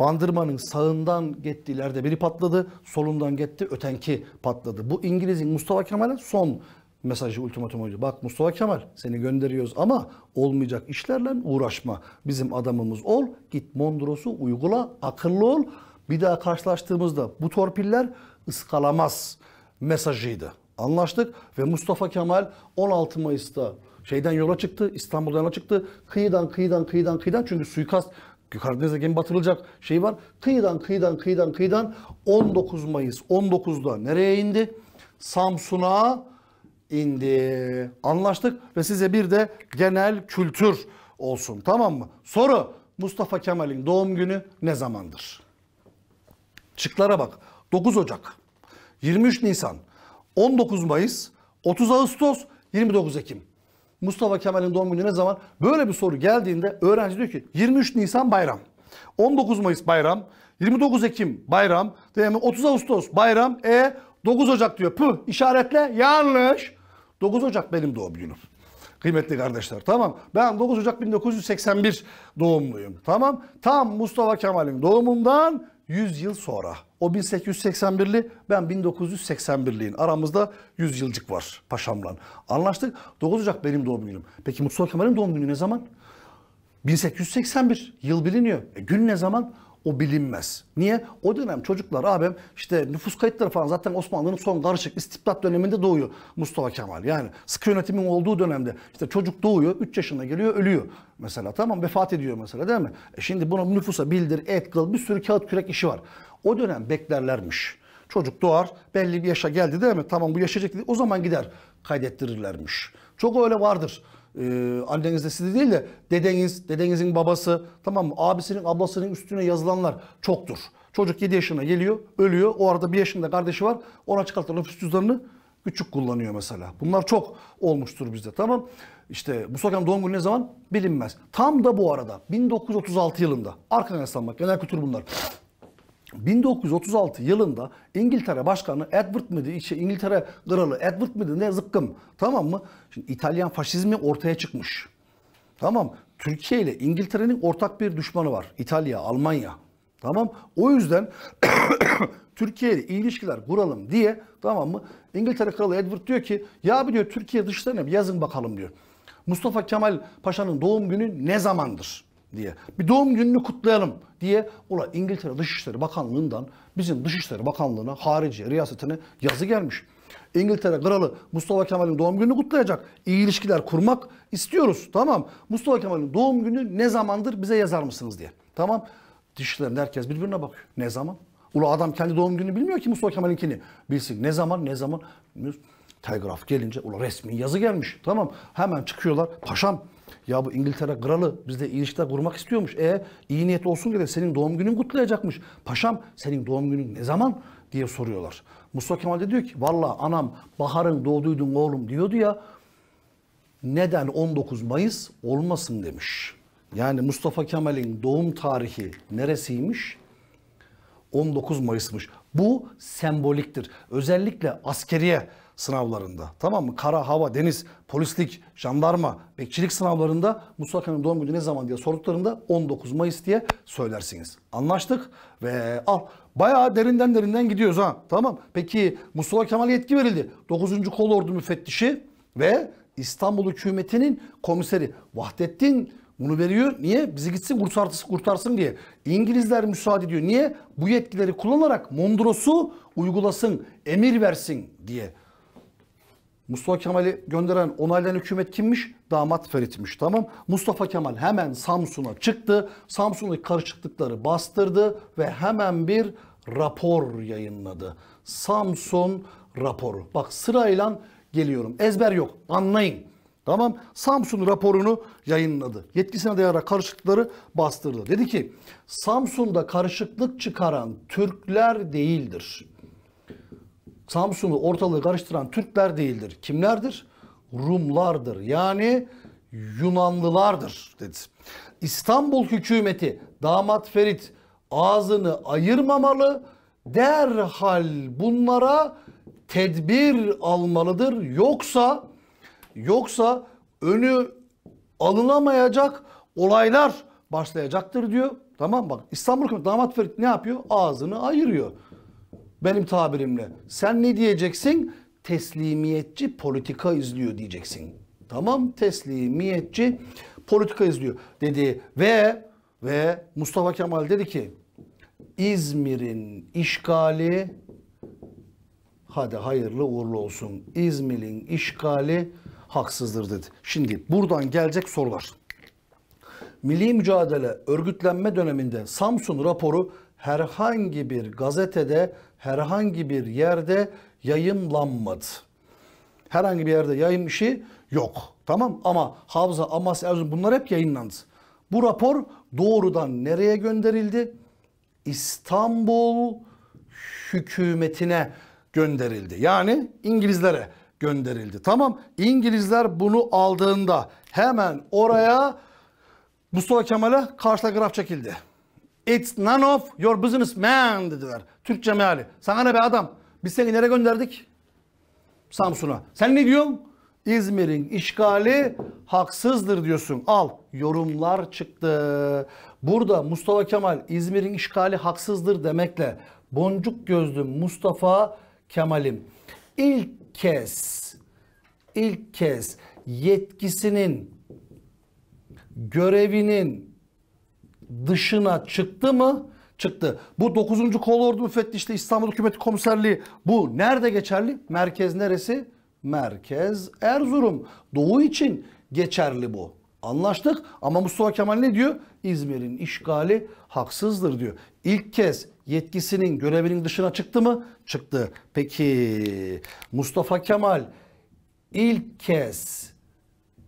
Bandırma'nın sağından gitti ileride biri patladı, solundan gitti ötenki patladı. Bu İngiliz'in Mustafa Kemal'e son mesajı ultimatumuydu. Bak Mustafa Kemal seni gönderiyoruz ama olmayacak işlerle uğraşma. Bizim adamımız ol, git Mondros'u uygula, akıllı ol. Bir daha karşılaştığımızda bu torpiller ıskalamaz mesajıydı anlaştık ve Mustafa Kemal 16 Mayıs'ta şeyden yola çıktı, İstanbul'dan yola çıktı. Kıyıdan, kıyıdan, kıyıdan, kıyıdan çünkü suikast Karadeniz'e gemi batırılacak şey var. Kıyıdan, kıyıdan, kıyıdan, kıyıdan 19 Mayıs 19'da nereye indi? Samsun'a indi. Anlaştık ve size bir de genel kültür olsun. Tamam mı? Soru Mustafa Kemal'in doğum günü ne zamandır? Çıklara bak. 9 Ocak, 23 Nisan, 19 Mayıs, 30 Ağustos, 29 Ekim. Mustafa Kemal'in doğum günü ne zaman? Böyle bir soru geldiğinde öğrenci diyor ki 23 Nisan bayram. 19 Mayıs bayram, 29 Ekim bayram, değil mi? 30 Ağustos bayram, e 9 Ocak diyor. Pıh işaretle yanlış. 9 Ocak benim doğum günüm. Kıymetli kardeşler tamam. Ben 9 Ocak 1981 doğumluyum. Tamam. Tam Mustafa Kemal'in doğumundan 100 yıl sonra. O 1881'li ben 1981'liyim. Aramızda 100 yılcık var paşamla. Anlaştık. 9 Ocak benim doğum günüm. Peki Mustafa Kemal'in doğum günü ne zaman? 1881 yıl biliniyor. E gün ne zaman? O bilinmez. Niye? O dönem çocuklar abim işte nüfus kayıtları falan zaten Osmanlı'nın son karışık istibdat döneminde doğuyor Mustafa Kemal. Yani sıkı yönetimin olduğu dönemde işte çocuk doğuyor 3 yaşında geliyor ölüyor. Mesela tamam vefat ediyor mesela değil mi? E şimdi bunu nüfusa bildir et kıl bir sürü kağıt kürek işi var. O dönem beklerlermiş. Çocuk doğar belli bir yaşa geldi değil mi? Tamam bu yaşayacak o zaman gider kaydettirirlermiş. Çok öyle vardır. Ee, de sizi değil de dedeniz, dedenizin babası, tamam mı? Abisinin, ablasının üstüne yazılanlar çoktur. Çocuk 7 yaşına geliyor, ölüyor. O arada bir yaşında kardeşi var. Ona çıkartılan nüfus cüzdanını küçük kullanıyor mesela. Bunlar çok olmuştur bizde tamam. İşte bu sokağın doğum günü ne zaman bilinmez. Tam da bu arada 1936 yılında. Arkadan yaslanmak, genel kültür bunlar. 1936 yılında İngiltere Başkanı Edward mıydı? İşte İngiltere Kralı Edward mıydı? Ne zıkkım. Tamam mı? Şimdi İtalyan faşizmi ortaya çıkmış. Tamam. Türkiye ile İngiltere'nin ortak bir düşmanı var. İtalya, Almanya. Tamam. O yüzden Türkiye ile ilişkiler kuralım diye tamam mı? İngiltere Kralı Edward diyor ki ya biliyor Türkiye dışlarına bir yazın bakalım diyor. Mustafa Kemal Paşa'nın doğum günü ne zamandır? diye. Bir doğum gününü kutlayalım diye ula İngiltere Dışişleri Bakanlığı'ndan bizim Dışişleri Bakanlığı'na harici riyasetine yazı gelmiş. İngiltere Kralı Mustafa Kemal'in doğum gününü kutlayacak. İyi ilişkiler kurmak istiyoruz. Tamam. Mustafa Kemal'in doğum günü ne zamandır bize yazar mısınız diye. Tamam. Dışişlerinde herkes birbirine bakıyor. Ne zaman? Ula adam kendi doğum gününü bilmiyor ki Mustafa Kemal'inkini. Bilsin ne zaman ne zaman. Telgraf gelince ula resmi yazı gelmiş. Tamam. Hemen çıkıyorlar. Paşam ya bu İngiltere kralı bizde ilişkiler kurmak istiyormuş. E iyi niyet olsun diye senin doğum günün kutlayacakmış. Paşam senin doğum günün ne zaman diye soruyorlar. Mustafa Kemal de diyor ki valla anam baharın doğduydun oğlum diyordu ya. Neden 19 Mayıs olmasın demiş. Yani Mustafa Kemal'in doğum tarihi neresiymiş? 19 Mayıs'mış. Bu semboliktir. Özellikle askeriye sınavlarında. Tamam mı? Kara, hava, deniz, polislik, jandarma, bekçilik sınavlarında Mustafa Kemal'in doğum günü ne zaman diye sorduklarında 19 Mayıs diye söylersiniz. Anlaştık ve al. Bayağı derinden derinden gidiyoruz ha. Tamam. Peki Mustafa Kemal yetki verildi. 9. Ordu müfettişi ve İstanbul hükümetinin komiseri Vahdettin bunu veriyor. Niye? Bizi gitsin kurtarsın, kurtarsın diye. İngilizler müsaade ediyor. Niye? Bu yetkileri kullanarak Mondros'u uygulasın, emir versin diye. Mustafa Kemal'i gönderen, onaylayan hükümet kimmiş? Damat Ferit'miş tamam. Mustafa Kemal hemen Samsun'a çıktı. Samsun'daki karışıklıkları bastırdı ve hemen bir rapor yayınladı. Samsun raporu. Bak sırayla geliyorum. Ezber yok. Anlayın. Tamam. Samsun raporunu yayınladı. Yetkisine dayanarak karışıklıkları bastırdı. Dedi ki Samsun'da karışıklık çıkaran Türkler değildir. Samsun'u ortalığı karıştıran Türkler değildir. Kimlerdir? Rumlardır. Yani Yunanlılardır dedi. İstanbul hükümeti damat Ferit ağzını ayırmamalı. Derhal bunlara tedbir almalıdır. Yoksa yoksa önü alınamayacak olaylar başlayacaktır diyor. Tamam bak İstanbul hükümeti damat Ferit ne yapıyor? Ağzını ayırıyor benim tabirimle. Sen ne diyeceksin? Teslimiyetçi politika izliyor diyeceksin. Tamam teslimiyetçi politika izliyor dedi ve ve Mustafa Kemal dedi ki İzmir'in işgali hadi hayırlı uğurlu olsun. İzmir'in işgali haksızdır dedi. Şimdi buradan gelecek sorular. Milli mücadele örgütlenme döneminde Samsun raporu herhangi bir gazetede herhangi bir yerde yayımlanmadı. Herhangi bir yerde yayın işi yok. Tamam ama Havza, Amas, Erzurum bunlar hep yayınlandı. Bu rapor doğrudan nereye gönderildi? İstanbul hükümetine gönderildi. Yani İngilizlere gönderildi. Tamam İngilizler bunu aldığında hemen oraya Mustafa Kemal'e karşı graf çekildi. It's none of your business man dediler. Türkçe meali. Sana ne be adam? Biz seni nereye gönderdik? Samsun'a. Sen ne diyorsun? İzmir'in işgali haksızdır diyorsun. Al yorumlar çıktı. Burada Mustafa Kemal İzmir'in işgali haksızdır demekle boncuk gözlü Mustafa Kemal'im ilk kez ilk kez yetkisinin görevinin dışına çıktı mı? Çıktı. Bu 9. Kolordu Müfettişli İstanbul Hükümeti Komiserliği bu nerede geçerli? Merkez neresi? Merkez Erzurum. Doğu için geçerli bu. Anlaştık ama Mustafa Kemal ne diyor? İzmir'in işgali haksızdır diyor. İlk kez yetkisinin görevinin dışına çıktı mı? Çıktı. Peki Mustafa Kemal ilk kez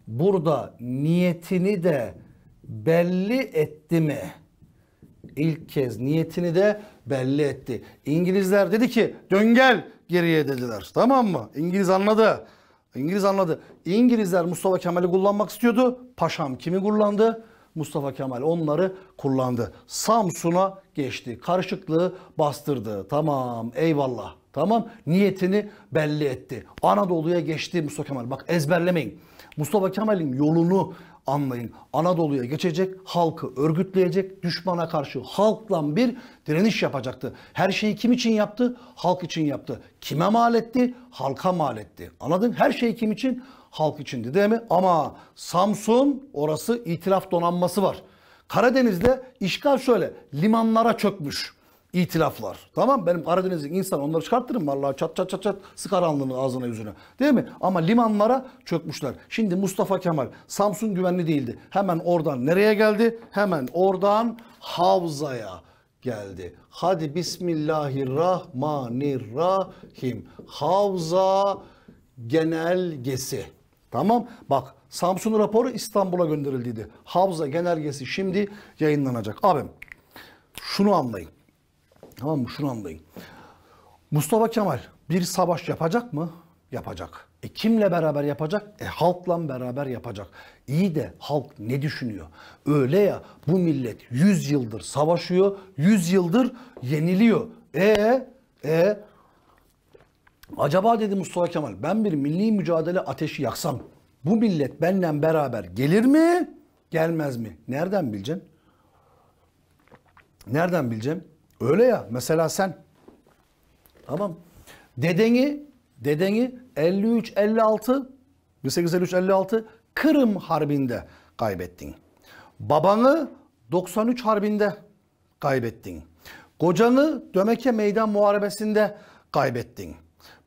burada niyetini de belli etti mi? İlk kez niyetini de belli etti. İngilizler dedi ki dön gel geriye dediler. Tamam mı? İngiliz anladı. İngiliz anladı. İngilizler Mustafa Kemal'i kullanmak istiyordu. Paşam kimi kullandı? Mustafa Kemal onları kullandı. Samsun'a geçti. Karışıklığı bastırdı. Tamam eyvallah. Tamam niyetini belli etti. Anadolu'ya geçti Mustafa Kemal. Bak ezberlemeyin. Mustafa Kemal'in yolunu anlayın. Anadolu'ya geçecek, halkı örgütleyecek, düşmana karşı halkla bir direniş yapacaktı. Her şeyi kim için yaptı? Halk için yaptı. Kime mal etti? Halka mal etti. Anladın? Her şeyi kim için? Halk içindi değil mi? Ama Samsun orası itiraf donanması var. Karadeniz'de işgal şöyle limanlara çökmüş. İtilaflar. Tamam benim Karadeniz'in insan onları çıkarttırım vallahi çat çat çat çat sıkar alnını ağzına yüzüne. Değil mi? Ama limanlara çökmüşler. Şimdi Mustafa Kemal Samsun güvenli değildi. Hemen oradan nereye geldi? Hemen oradan Havza'ya geldi. Hadi Bismillahirrahmanirrahim. Havza genelgesi. Tamam bak Samsun raporu İstanbul'a gönderildiydi. Havza genelgesi şimdi yayınlanacak. Abim şunu anlayın. Tamam mı? Şunu anlayın. Mustafa Kemal bir savaş yapacak mı? Yapacak. E kimle beraber yapacak? E halkla beraber yapacak. İyi de halk ne düşünüyor? Öyle ya bu millet 100 yıldır savaşıyor, 100 yıldır yeniliyor. E e acaba dedi Mustafa Kemal ben bir milli mücadele ateşi yaksam bu millet benimle beraber gelir mi? Gelmez mi? Nereden bileceksin? Nereden bileceğim? Öyle ya mesela sen tamam dedeni dedeni 53 56 1853 56 Kırım Harbi'nde kaybettin. Babanı 93 Harbi'nde kaybettin. Kocanı Dömeke Meydan Muharebesi'nde kaybettin.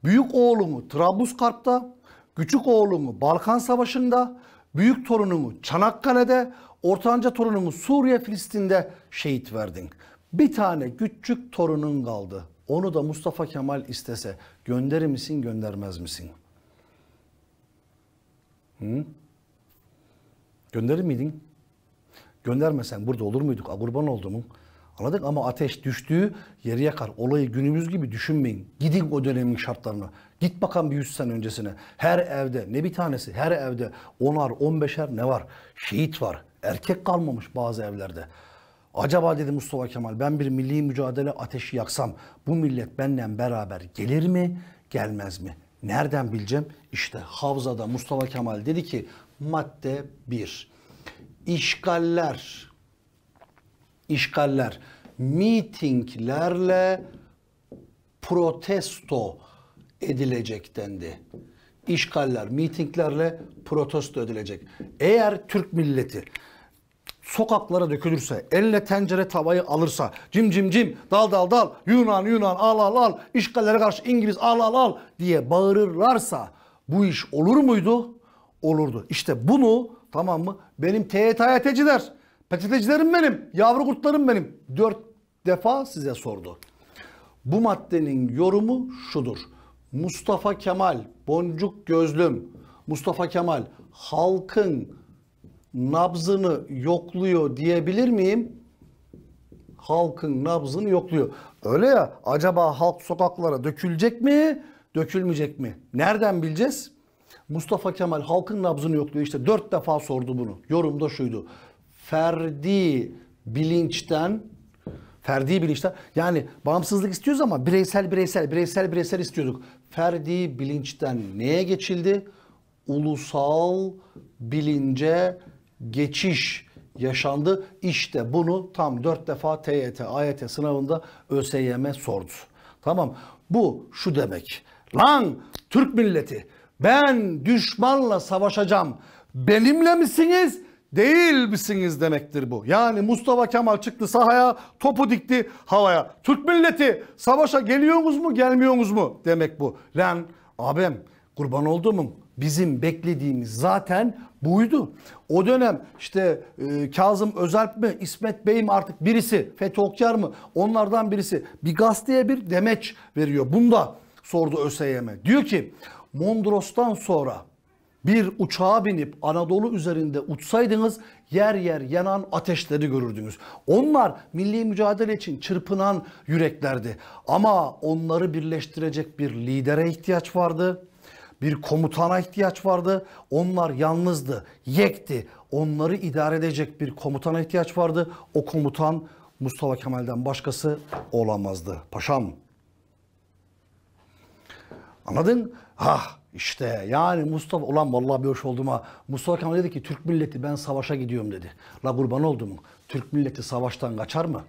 Büyük oğlunu Trabluskarp'ta, küçük oğlunu Balkan Savaşı'nda, büyük torunumu Çanakkale'de, ortanca torunumu Suriye Filistin'de şehit verdin. Bir tane küçük torunun kaldı. Onu da Mustafa Kemal istese gönderir misin göndermez misin? Hı? Gönderir miydin? Göndermesen burada olur muyduk? A, oldu mu? Anladık ama ateş düştüğü yeri yakar. Olayı günümüz gibi düşünmeyin. Gidin o dönemin şartlarına. Git bakan bir 100 sene öncesine. Her evde ne bir tanesi her evde onar on beşer ne var? Şehit var. Erkek kalmamış bazı evlerde. Acaba dedi Mustafa Kemal ben bir milli mücadele ateşi yaksam bu millet benimle beraber gelir mi gelmez mi? Nereden bileceğim? İşte Havza'da Mustafa Kemal dedi ki madde 1. İşgaller, işgaller, mitinglerle protesto edilecek dendi. İşgaller, mitinglerle protesto edilecek. Eğer Türk milleti sokaklara dökülürse, elle tencere tavayı alırsa, cim cim cim, dal dal dal, Yunan Yunan al al al, işgallere karşı İngiliz al al al diye bağırırlarsa bu iş olur muydu? Olurdu. İşte bunu tamam mı? Benim TYT'ciler, PTT'cilerim benim, yavru kurtlarım benim. Dört defa size sordu. Bu maddenin yorumu şudur. Mustafa Kemal, boncuk gözlüm, Mustafa Kemal halkın nabzını yokluyor diyebilir miyim? Halkın nabzını yokluyor. Öyle ya acaba halk sokaklara dökülecek mi? Dökülmeyecek mi? Nereden bileceğiz? Mustafa Kemal halkın nabzını yokluyor. İşte dört defa sordu bunu. Yorumda şuydu. Ferdi bilinçten ferdi bilinçten yani bağımsızlık istiyoruz ama bireysel bireysel bireysel bireysel istiyorduk. Ferdi bilinçten neye geçildi? Ulusal bilince geçiş yaşandı. İşte bunu tam 4 defa TYT, AYT sınavında ÖSYM sordu. Tamam bu şu demek. Lan Türk milleti ben düşmanla savaşacağım. Benimle misiniz? Değil misiniz demektir bu. Yani Mustafa Kemal çıktı sahaya, topu dikti havaya. Türk milleti savaşa geliyorsunuz mu, gelmiyorsunuz mu demek bu. Lan abim kurban olduğumum bizim beklediğimiz zaten Buydu. O dönem işte e, Kazım Özalp mi, İsmet Bey mi artık birisi, Fethi Okyar mı onlardan birisi bir gazeteye bir demeç veriyor. Bunu da sordu ÖSYM'e. Diyor ki Mondros'tan sonra bir uçağa binip Anadolu üzerinde uçsaydınız yer yer yanan ateşleri görürdünüz. Onlar milli mücadele için çırpınan yüreklerdi. Ama onları birleştirecek bir lidere ihtiyaç vardı bir komutana ihtiyaç vardı. Onlar yalnızdı, yekti. Onları idare edecek bir komutana ihtiyaç vardı. O komutan Mustafa Kemal'den başkası olamazdı. Paşam. Anladın? Ah işte yani Mustafa ulan vallahi hoş oldum ha. Mustafa Kemal dedi ki Türk milleti ben savaşa gidiyorum dedi. La kurban oldu mu? Türk milleti savaştan kaçar mı?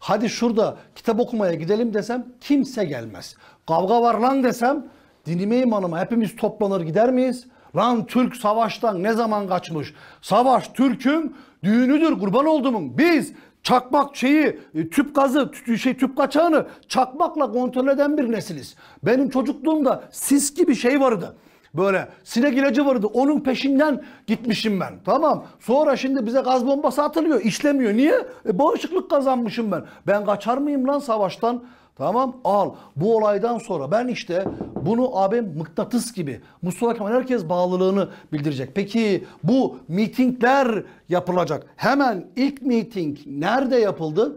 Hadi şurada kitap okumaya gidelim desem kimse gelmez. Kavga var lan desem Dinime imanıma hepimiz toplanır gider miyiz? Lan Türk savaştan ne zaman kaçmış? Savaş Türk'ün düğünüdür kurban olduğumun. Biz çakmak şeyi, e, tüp gazı, şey tüp kaçağını çakmakla kontrol eden bir nesiliz. Benim çocukluğumda sis gibi şey vardı. Böyle sinek ilacı vardı. Onun peşinden gitmişim ben. Tamam. Sonra şimdi bize gaz bombası atılıyor. işlemiyor. Niye? E, bağışıklık kazanmışım ben. Ben kaçar mıyım lan savaştan? Tamam al. Bu olaydan sonra ben işte bunu abim mıknatıs gibi Mustafa Kemal herkes bağlılığını bildirecek. Peki bu mitingler yapılacak. Hemen ilk miting nerede yapıldı?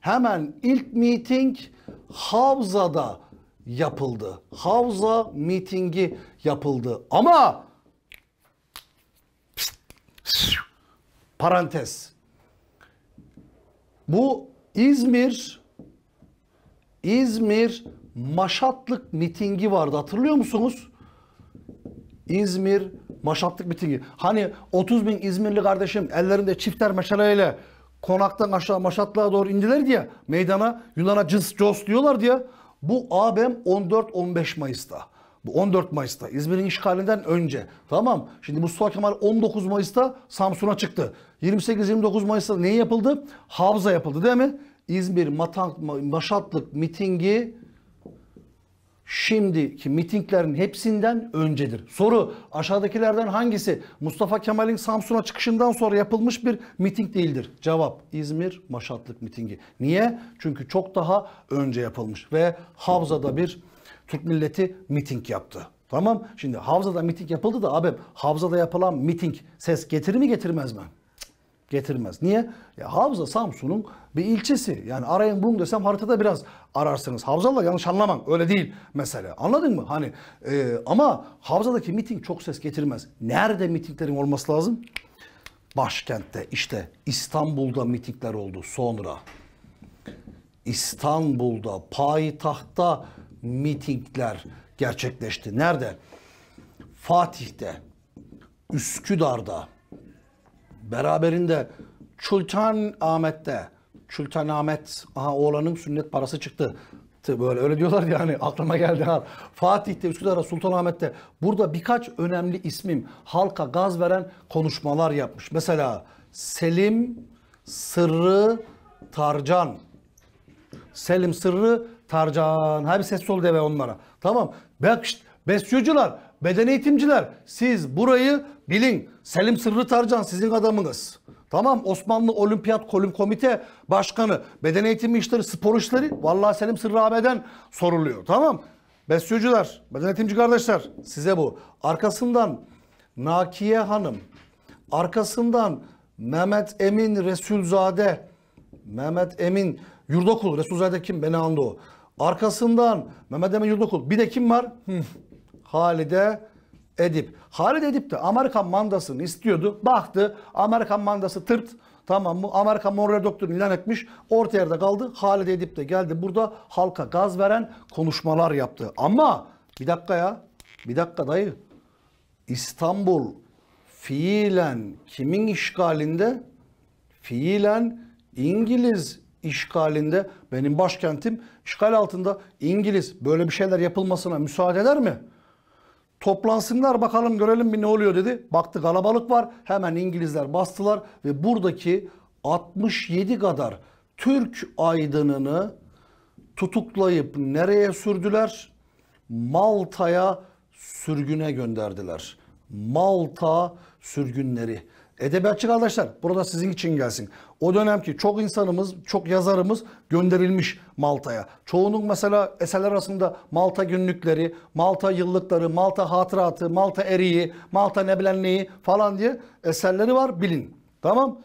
Hemen ilk miting Havza'da yapıldı. Havza mitingi yapıldı. Ama parantez. Bu İzmir İzmir Maşatlık mitingi vardı hatırlıyor musunuz? İzmir Maşatlık mitingi. Hani 30 bin İzmirli kardeşim ellerinde çifter meşaleyle konaktan aşağı Maşatlığa doğru indiler diye meydana Yunan'a cıs cos diyorlar diye. Bu ABM e 14-15 Mayıs'ta. Bu 14 Mayıs'ta İzmir'in işgalinden önce. Tamam. Şimdi Mustafa Kemal 19 Mayıs'ta Samsun'a çıktı. 28-29 Mayıs'ta ne yapıldı? Havza yapıldı değil mi? İzmir Matan, Maşatlık mitingi şimdiki mitinglerin hepsinden öncedir. Soru aşağıdakilerden hangisi Mustafa Kemal'in Samsun'a çıkışından sonra yapılmış bir miting değildir? Cevap İzmir Maşatlık mitingi. Niye? Çünkü çok daha önce yapılmış ve Havza'da bir Türk milleti miting yaptı. Tamam şimdi Havza'da miting yapıldı da abim Havza'da yapılan miting ses getirir mi getirmez mi? getirmez. Niye? Ya Havza Samsun'un bir ilçesi. Yani arayın bunu desem haritada biraz ararsınız. Havzalla yanlış anlamam. Öyle değil mesela. Anladın mı? Hani e, ama Havza'daki miting çok ses getirmez. Nerede mitinglerin olması lazım? Başkentte işte İstanbul'da mitingler oldu sonra. İstanbul'da payitahtta mitingler gerçekleşti. Nerede? Fatih'te, Üsküdar'da, Beraberinde Çultan Ahmet'te Çultan Ahmet aha oğlanın sünnet parası çıktı. Böyle öyle diyorlar yani aklıma geldi ha. Fatih'te, Üsküdar'da, Sultanahmet'te burada birkaç önemli ismim halka gaz veren konuşmalar yapmış. Mesela Selim Sırrı Tarcan. Selim Sırrı Tarcan. Hadi ses sol deve onlara. Tamam. Bak işte besyocular, beden eğitimciler siz burayı Bilin Selim Sırrı Tarcan sizin adamınız. Tamam Osmanlı Olimpiyat Kolum Komite Başkanı, Beden Eğitimi İşleri, Spor İşleri vallahi Selim Sırrı abeden soruluyor. Tamam Besyocular, beden eğitimci kardeşler size bu. Arkasından Nakiye Hanım, arkasından Mehmet Emin Resulzade, Mehmet Emin Yurdokul, Resulzade kim? Beni andı o. Arkasından Mehmet Emin Yurdokul. Bir de kim var? Halide Edip. Halid Edip de Amerikan mandasını istiyordu. Baktı Amerikan mandası tırt. Tamam mı? Amerika Monroe doktoru ilan etmiş. Orta yerde kaldı. Halid Edip de geldi. Burada halka gaz veren konuşmalar yaptı. Ama bir dakika ya. Bir dakika dayı. İstanbul fiilen kimin işgalinde? Fiilen İngiliz işgalinde. Benim başkentim işgal altında. İngiliz böyle bir şeyler yapılmasına müsaade eder mi? Toplansınlar bakalım görelim bir ne oluyor dedi. Baktı kalabalık var. Hemen İngilizler bastılar ve buradaki 67 kadar Türk aydınını tutuklayıp nereye sürdüler? Malta'ya sürgüne gönderdiler. Malta sürgünleri. Edebiyatçı arkadaşlar, burada sizin için gelsin. O dönemki çok insanımız, çok yazarımız gönderilmiş Malta'ya. Çoğunun mesela eserler arasında Malta günlükleri, Malta yıllıkları, Malta hatıratı, Malta eriği, Malta neblenliği falan diye eserleri var bilin. Tamam.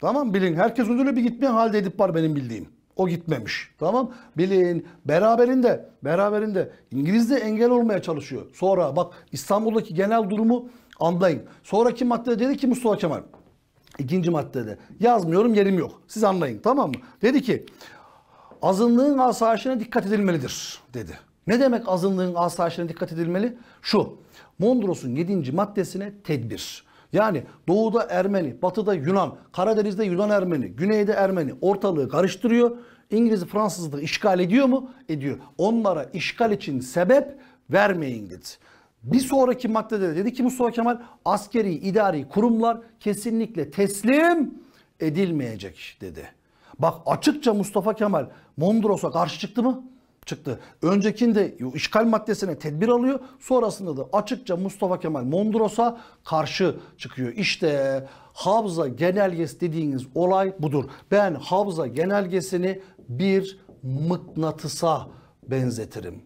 Tamam bilin. Herkes ünlü bir gitmeyen halde edip var benim bildiğim. O gitmemiş. Tamam bilin. Beraberinde, beraberinde İngiliz de engel olmaya çalışıyor. Sonra bak İstanbul'daki genel durumu Anlayın. Sonraki maddede dedi ki Mustafa Kemal. İkinci maddede. Yazmıyorum yerim yok. Siz anlayın tamam mı? Dedi ki azınlığın asayişine dikkat edilmelidir dedi. Ne demek azınlığın asayişine dikkat edilmeli? Şu. Mondros'un 7. maddesine tedbir. Yani doğuda Ermeni, batıda Yunan, Karadeniz'de Yunan Ermeni, güneyde Ermeni ortalığı karıştırıyor. İngiliz Fransızlığı işgal ediyor mu? Ediyor. Onlara işgal için sebep vermeyin dedi. Bir sonraki maddede dedi ki Mustafa Kemal askeri idari kurumlar kesinlikle teslim edilmeyecek dedi. Bak açıkça Mustafa Kemal Mondros'a karşı çıktı mı? Çıktı. Öncekinde işgal maddesine tedbir alıyor. Sonrasında da açıkça Mustafa Kemal Mondros'a karşı çıkıyor. İşte Havza genelgesi dediğiniz olay budur. Ben Havza genelgesini bir mıknatısa benzetirim.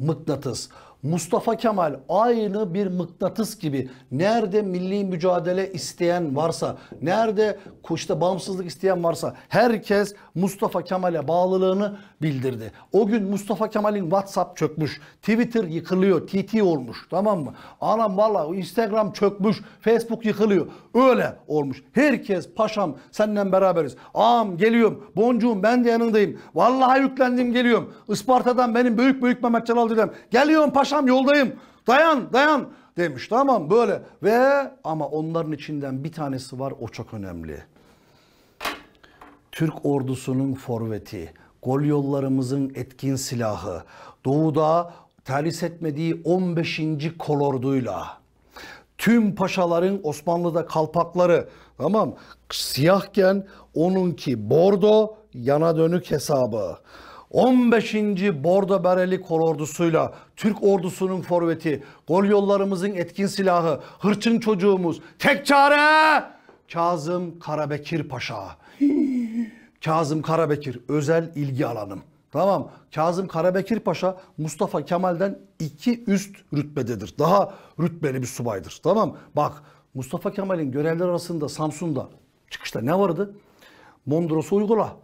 Mıknatıs. Mustafa Kemal aynı bir mıknatıs gibi nerede milli mücadele isteyen varsa, nerede işte bağımsızlık isteyen varsa herkes Mustafa Kemal'e bağlılığını bildirdi. O gün Mustafa Kemal'in WhatsApp çökmüş, Twitter yıkılıyor, TT olmuş tamam mı? Anam valla Instagram çökmüş, Facebook yıkılıyor. Öyle olmuş. Herkes paşam seninle beraberiz. Ağam geliyorum, boncuğum ben de yanındayım. Vallahi yüklendim geliyorum. Isparta'dan benim büyük büyük Mehmet Celal dedem. Geliyorum paşam yaklaşsam yoldayım. Dayan dayan demiş tamam böyle. Ve ama onların içinden bir tanesi var o çok önemli. Türk ordusunun forveti, gol yollarımızın etkin silahı, doğuda terhis etmediği 15. kolorduyla tüm paşaların Osmanlı'da kalpakları tamam siyahken onunki bordo yana dönük hesabı. 15. Bordo Bereli kol ordusuyla Türk ordusunun forveti, gol yollarımızın etkin silahı, hırçın çocuğumuz, tek çare Kazım Karabekir Paşa. Kazım Karabekir özel ilgi alanım. Tamam Kazım Karabekir Paşa Mustafa Kemal'den iki üst rütbededir. Daha rütbeli bir subaydır. Tamam bak Mustafa Kemal'in görevler arasında Samsun'da çıkışta ne vardı? Mondros'u uygula.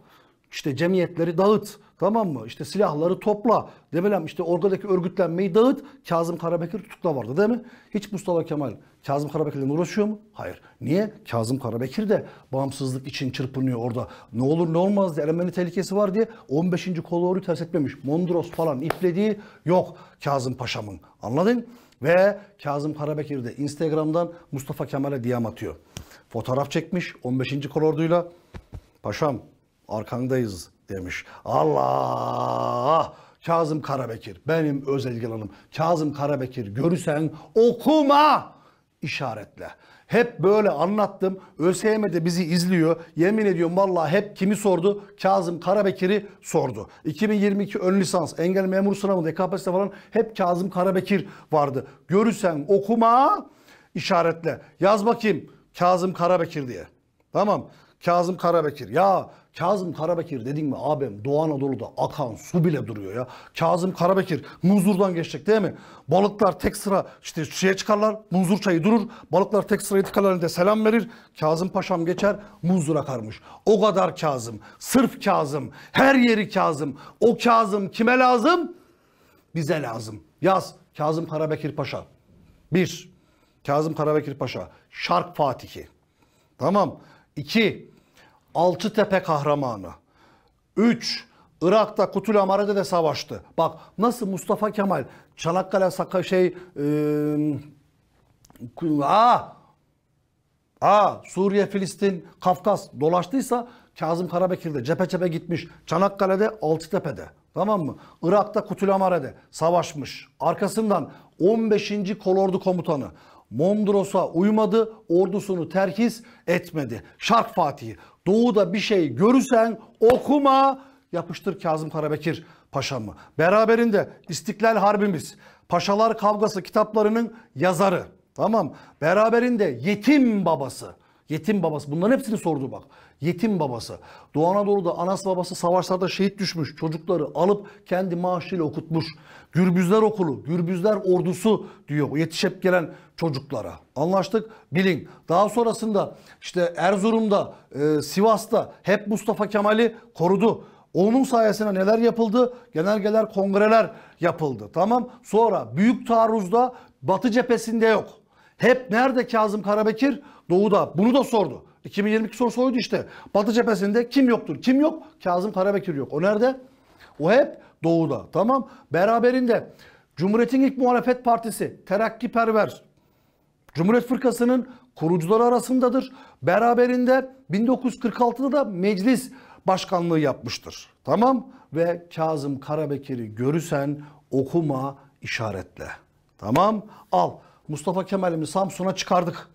İşte cemiyetleri dağıt Tamam mı? İşte silahları topla. Demelem işte oradaki örgütlenmeyi dağıt. Kazım Karabekir tutukla vardı değil mi? Hiç Mustafa Kemal Kazım Karabekir'le uğraşıyor mu? Hayır. Niye? Kazım Karabekir de bağımsızlık için çırpınıyor orada. Ne olur ne olmaz diye Ermeni tehlikesi var diye 15. koloru ters etmemiş. Mondros falan iplediği yok Kazım Paşa'mın. Anladın? Ve Kazım Karabekir de Instagram'dan Mustafa Kemal'e diyam atıyor. Fotoğraf çekmiş 15. kolorduyla. Paşam arkandayız demiş. Allah! Kazım Karabekir, benim özel yılanım. Kazım Karabekir görürsen okuma! işaretle. Hep böyle anlattım. ÖSYM de bizi izliyor. Yemin ediyorum vallahi hep kimi sordu? Kazım Karabekir'i sordu. 2022 ön lisans, engel memur sınavı EKPS falan hep Kazım Karabekir vardı. Görürsen okuma, işaretle. Yaz bakayım Kazım Karabekir diye. Tamam. Kazım Karabekir. Ya Kazım Karabekir dedin mi abim Doğu Anadolu'da akan su bile duruyor ya. Kazım Karabekir Muzur'dan geçecek değil mi? Balıklar tek sıra işte şeye çıkarlar Muzur çayı durur. Balıklar tek sıra itikalarında selam verir. Kazım Paşam geçer Munzur akarmış. O kadar Kazım. Sırf Kazım. Her yeri Kazım. O Kazım kime lazım? Bize lazım. Yaz Kazım Karabekir Paşa. Bir. Kazım Karabekir Paşa. Şark Fatihi. Tamam. İki. Alçıtepe kahramanı. 3. Irak'ta Kutul Amare'de de savaştı. Bak nasıl Mustafa Kemal Çanakkale Saka şey e, aa, aa, Suriye, Filistin, Kafkas dolaştıysa Kazım Karabekir'de cephe cephe gitmiş. Çanakkale'de Alçıtepe'de. Tamam mı? Irak'ta Kutul Amare'de savaşmış. Arkasından 15. Kolordu Komutanı Mondros'a uymadı, ordusunu terhis etmedi. Şark Fatih'i. Doğu'da bir şey görürsen okuma yapıştır Kazım Karabekir Paşa'mı. Beraberinde İstiklal Harbimiz, Paşalar Kavgası kitaplarının yazarı. Tamam. Beraberinde yetim babası. Yetim babası. Bunların hepsini sordu bak. Yetim babası. Doğu Anadolu'da anası babası savaşlarda şehit düşmüş. Çocukları alıp kendi maaşıyla okutmuş. Gürbüzler okulu, Gürbüzler ordusu diyor. O yetişip gelen çocuklara. Anlaştık bilin. Daha sonrasında işte Erzurum'da, e, Sivas'ta hep Mustafa Kemal'i korudu. Onun sayesinde neler yapıldı? Genelgeler, kongreler yapıldı. Tamam. Sonra büyük taarruzda Batı cephesinde yok. Hep nerede Kazım Karabekir? Doğu'da. Bunu da sordu. 2022 sorusu oydu işte. Batı cephesinde kim yoktur? Kim yok? Kazım Karabekir yok. O nerede? O hep doğuda. Tamam. Beraberinde Cumhuriyet'in ilk muhalefet partisi Terakki Perver. Cumhuriyet Fırkası'nın kurucuları arasındadır. Beraberinde 1946'da da meclis başkanlığı yapmıştır. Tamam ve Kazım Karabekir'i görürsen okuma işaretle. Tamam al Mustafa Kemal'imi Samsun'a çıkardık.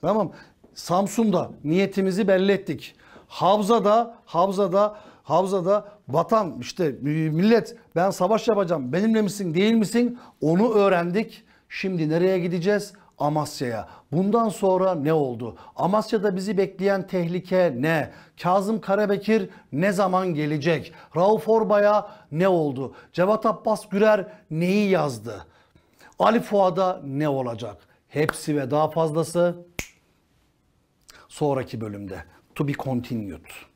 Tamam Samsun'da niyetimizi belli ettik. Havza'da, Havza'da, Havza'da vatan işte e, millet ben savaş yapacağım benimle misin değil misin onu öğrendik. Şimdi nereye gideceğiz? Amasya'ya. Bundan sonra ne oldu? Amasya'da bizi bekleyen tehlike ne? Kazım Karabekir ne zaman gelecek? Rauf Orba'ya ne oldu? Cevat Abbas Gürer neyi yazdı? Ali Fuad'a ne olacak? Hepsi ve daha fazlası sonraki bölümde. To be continued.